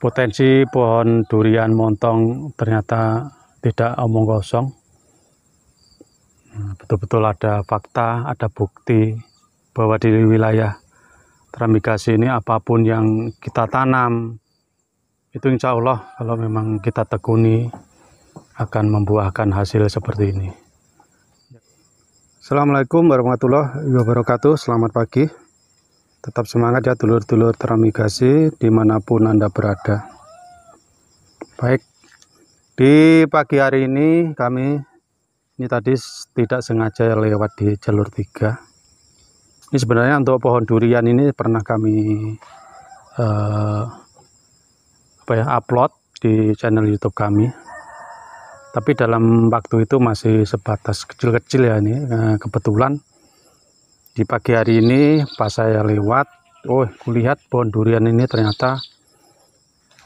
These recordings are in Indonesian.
potensi pohon durian montong ternyata tidak omong kosong nah, betul-betul ada fakta ada bukti bahwa di wilayah Teramigasi ini apapun yang kita tanam itu insya Allah kalau memang kita tekuni akan membuahkan hasil seperti ini Assalamualaikum warahmatullahi wabarakatuh selamat pagi Tetap semangat ya dulur-dulur teramigasi dimanapun Anda berada. Baik, di pagi hari ini kami, ini tadi tidak sengaja lewat di jalur 3. Ini sebenarnya untuk pohon durian ini pernah kami eh, apa ya, upload di channel YouTube kami. Tapi dalam waktu itu masih sebatas kecil-kecil ya ini. Eh, kebetulan di pagi hari ini pas saya lewat oh kulihat pohon durian ini ternyata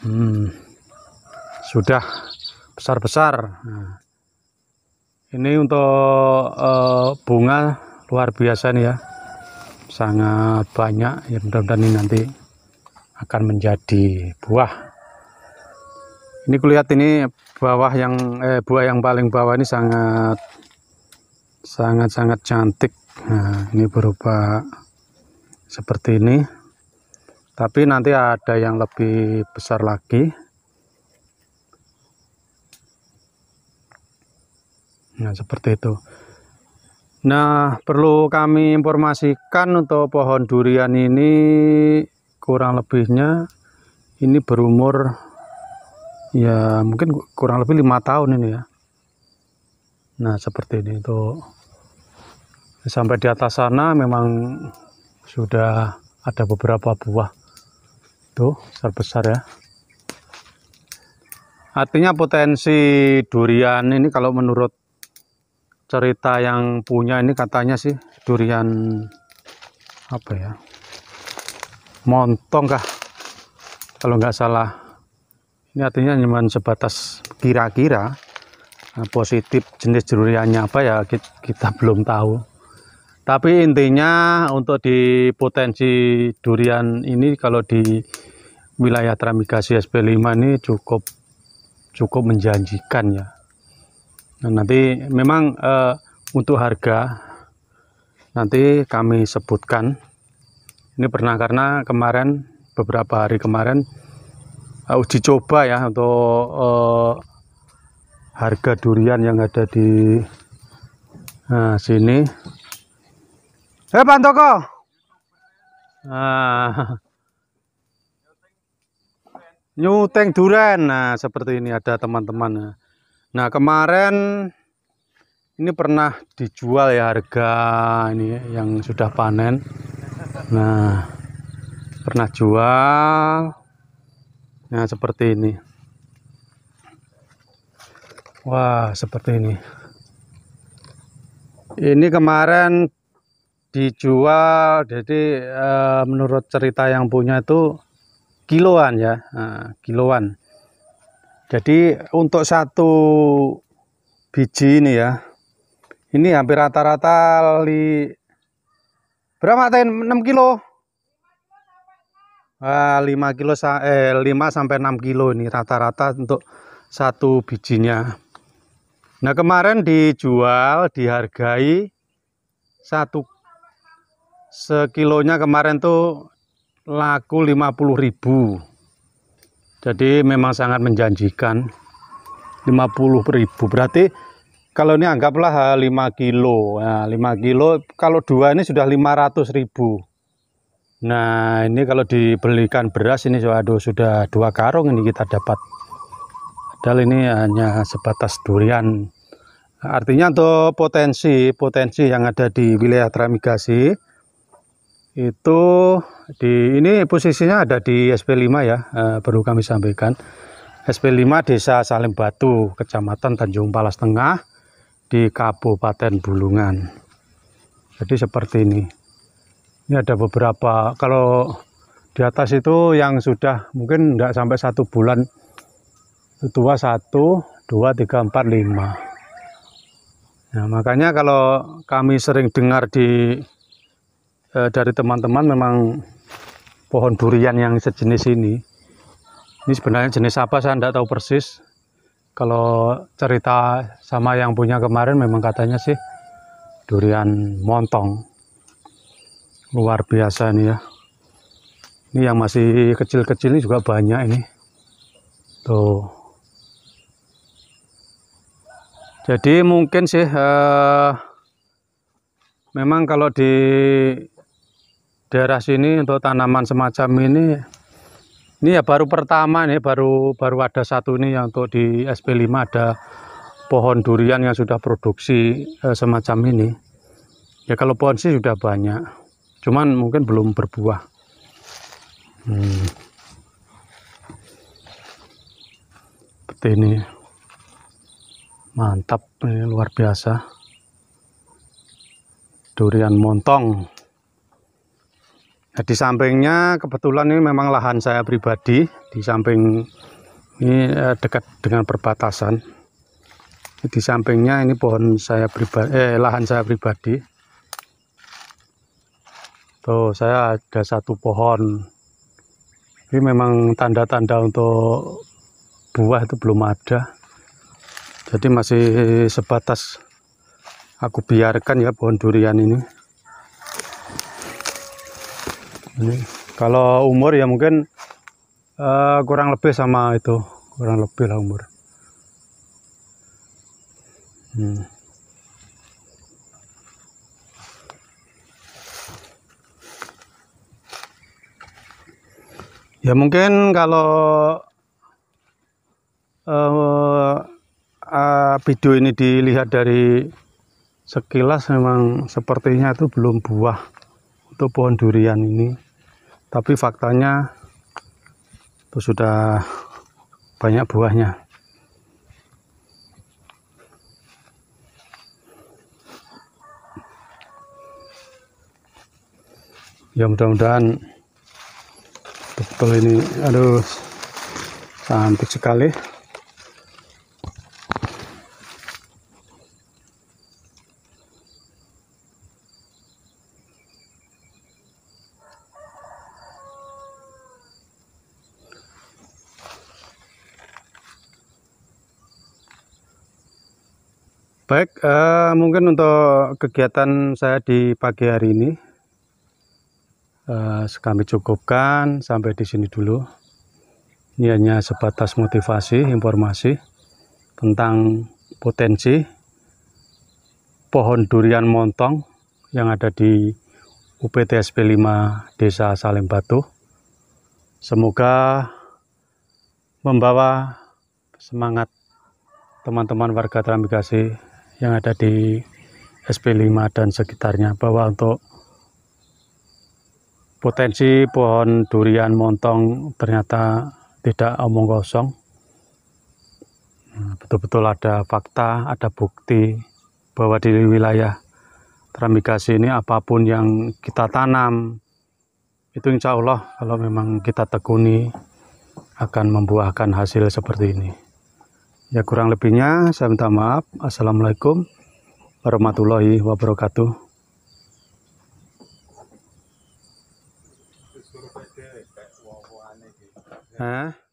hmm, sudah besar-besar nah, ini untuk uh, bunga luar biasa nih ya sangat banyak ya mudah-mudahan ini nanti akan menjadi buah ini kulihat ini bawah yang eh, buah yang paling bawah ini sangat sangat sangat cantik nah ini berupa seperti ini tapi nanti ada yang lebih besar lagi nah seperti itu nah perlu kami informasikan untuk pohon durian ini kurang lebihnya ini berumur ya mungkin kurang lebih lima tahun ini ya nah seperti ini tuh sampai di atas sana memang sudah ada beberapa buah tuh besar-besar ya artinya potensi durian ini kalau menurut cerita yang punya ini katanya sih durian apa ya montong kah kalau nggak salah ini artinya cuma sebatas kira-kira nah, positif jenis duriannya apa ya kita, kita belum tahu tapi intinya untuk di potensi durian ini kalau di wilayah Tramigasi SP5 ini cukup cukup menjanjikan ya nah, nanti memang eh, untuk harga nanti kami sebutkan ini pernah karena kemarin beberapa hari kemarin eh, uji coba ya untuk eh, harga durian yang ada di eh, sini saya bantu kok. Nah, nyuteng duren. Nah, seperti ini ada teman-teman. Ya. Nah, kemarin ini pernah dijual ya harga ini yang sudah panen. Nah, pernah jual. Nah, seperti ini. Wah, seperti ini. Ini kemarin dijual jadi e, menurut cerita yang punya itu kiloan ya e, kiloan jadi untuk satu biji ini ya ini hampir rata-rata li berapa ten 6 kilo 5 ah, kilo eh 5 sampai 6 kilo ini rata-rata untuk satu bijinya nah kemarin dijual dihargai satu sekilonya kemarin tuh laku 50.000 jadi memang sangat menjanjikan 50.000 berarti kalau ini anggaplah 5 eh, kilo nah, 5 kilo kalau dua ini sudah 500.000 nah ini kalau dibelikan beras ini aduh, sudah dua karung ini kita dapat padahal ini hanya sebatas durian artinya untuk potensi potensi yang ada di wilayah tramigasi itu di ini posisinya ada di SP5 ya eh, perlu kami sampaikan SP5 Desa Salim Batu Kecamatan Tanjung Palas Tengah di Kabupaten Bulungan jadi seperti ini ini ada beberapa kalau di atas itu yang sudah mungkin enggak sampai satu bulan itu tua satu dua tiga empat lima nah makanya kalau kami sering dengar di e, dari teman-teman memang pohon durian yang sejenis ini ini sebenarnya jenis apa saya tidak tahu persis kalau cerita sama yang punya kemarin memang katanya sih durian montong luar biasa ini ya ini yang masih kecil-kecil ini juga banyak ini tuh jadi mungkin sih eh, memang kalau di daerah sini untuk tanaman semacam ini ini ya baru pertama nih baru baru ada satu ini yang untuk di SP5 ada pohon durian yang sudah produksi eh, semacam ini ya kalau pohon sih sudah banyak cuman mungkin belum berbuah hmm. seperti ini mantap ini luar biasa durian montong Nah, di sampingnya kebetulan ini memang lahan saya pribadi di samping ini eh, dekat dengan perbatasan. Di sampingnya ini pohon saya pribadi, eh, lahan saya pribadi. Tuh saya ada satu pohon. Ini memang tanda-tanda untuk buah itu belum ada. Jadi masih sebatas aku biarkan ya pohon durian ini ini kalau umur ya mungkin uh, kurang lebih sama itu kurang lebih lah umur hmm. ya mungkin kalau uh, uh, video ini dilihat dari sekilas memang sepertinya itu belum buah untuk pohon durian ini tapi faktanya itu sudah banyak buahnya ya mudah-mudahan betul ini aduh cantik sekali Baik, uh, mungkin untuk kegiatan saya di pagi hari ini uh, kami cukupkan sampai di sini dulu. Ini hanya sebatas motivasi, informasi tentang potensi pohon durian montong yang ada di UPTSP 5 Desa Salim Batu. Semoga membawa semangat teman-teman warga Trambikasi yang ada di SP5 dan sekitarnya bahwa untuk potensi pohon durian montong ternyata tidak omong kosong nah, betul-betul ada fakta ada bukti bahwa di wilayah termigasi ini apapun yang kita tanam itu insya Allah kalau memang kita tekuni akan membuahkan hasil seperti ini Ya kurang lebihnya saya minta maaf. Assalamualaikum warahmatullahi wabarakatuh. Huh?